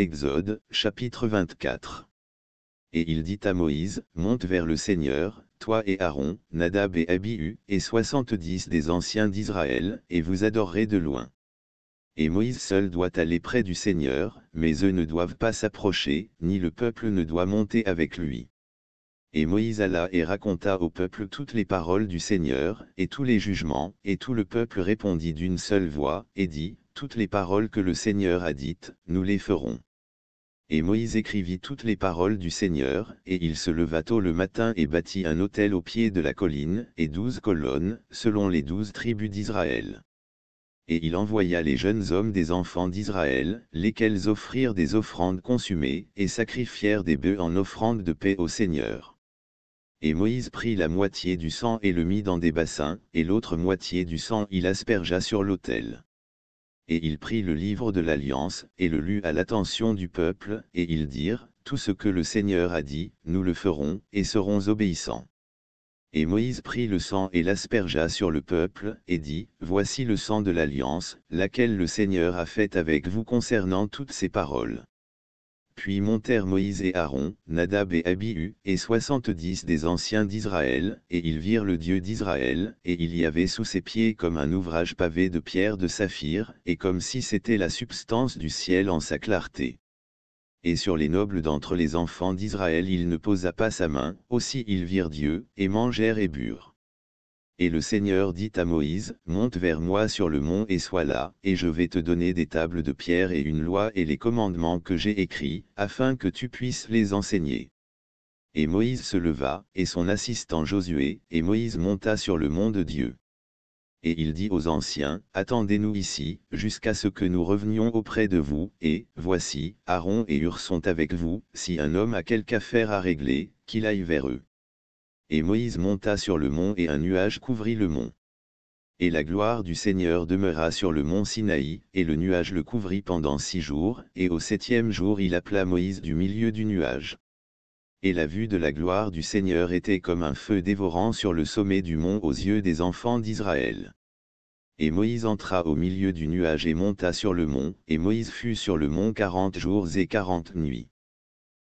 Exode, chapitre 24. Et il dit à Moïse, Monte vers le Seigneur, toi et Aaron, Nadab et Abihu, et soixante-dix des anciens d'Israël, et vous adorerez de loin. Et Moïse seul doit aller près du Seigneur, mais eux ne doivent pas s'approcher, ni le peuple ne doit monter avec lui. Et Moïse alla et raconta au peuple toutes les paroles du Seigneur, et tous les jugements, et tout le peuple répondit d'une seule voix, et dit, Toutes les paroles que le Seigneur a dites, nous les ferons. Et Moïse écrivit toutes les paroles du Seigneur, et il se leva tôt le matin et bâtit un autel au pied de la colline, et douze colonnes, selon les douze tribus d'Israël. Et il envoya les jeunes hommes des enfants d'Israël, lesquels offrirent des offrandes consumées, et sacrifièrent des bœufs en offrande de paix au Seigneur. Et Moïse prit la moitié du sang et le mit dans des bassins, et l'autre moitié du sang il aspergea sur l'autel et il prit le livre de l'Alliance, et le lut à l'attention du peuple, et ils dirent, Tout ce que le Seigneur a dit, nous le ferons, et serons obéissants. Et Moïse prit le sang et l'aspergea sur le peuple, et dit, Voici le sang de l'Alliance, laquelle le Seigneur a faite avec vous concernant toutes ces paroles. Puis montèrent Moïse et Aaron, Nadab et Abihu, et soixante-dix des anciens d'Israël, et ils virent le Dieu d'Israël, et il y avait sous ses pieds comme un ouvrage pavé de pierre de saphir, et comme si c'était la substance du ciel en sa clarté. Et sur les nobles d'entre les enfants d'Israël il ne posa pas sa main, aussi ils virent Dieu, et mangèrent et burent. Et le Seigneur dit à Moïse, Monte vers moi sur le mont et sois là, et je vais te donner des tables de pierre et une loi et les commandements que j'ai écrits, afin que tu puisses les enseigner. Et Moïse se leva, et son assistant Josué, et Moïse monta sur le mont de Dieu. Et il dit aux anciens, Attendez-nous ici, jusqu'à ce que nous revenions auprès de vous, et, voici, Aaron et Hur sont avec vous, si un homme a quelque affaire à régler, qu'il aille vers eux. Et Moïse monta sur le mont et un nuage couvrit le mont. Et la gloire du Seigneur demeura sur le mont Sinaï, et le nuage le couvrit pendant six jours, et au septième jour il appela Moïse du milieu du nuage. Et la vue de la gloire du Seigneur était comme un feu dévorant sur le sommet du mont aux yeux des enfants d'Israël. Et Moïse entra au milieu du nuage et monta sur le mont, et Moïse fut sur le mont quarante jours et quarante nuits.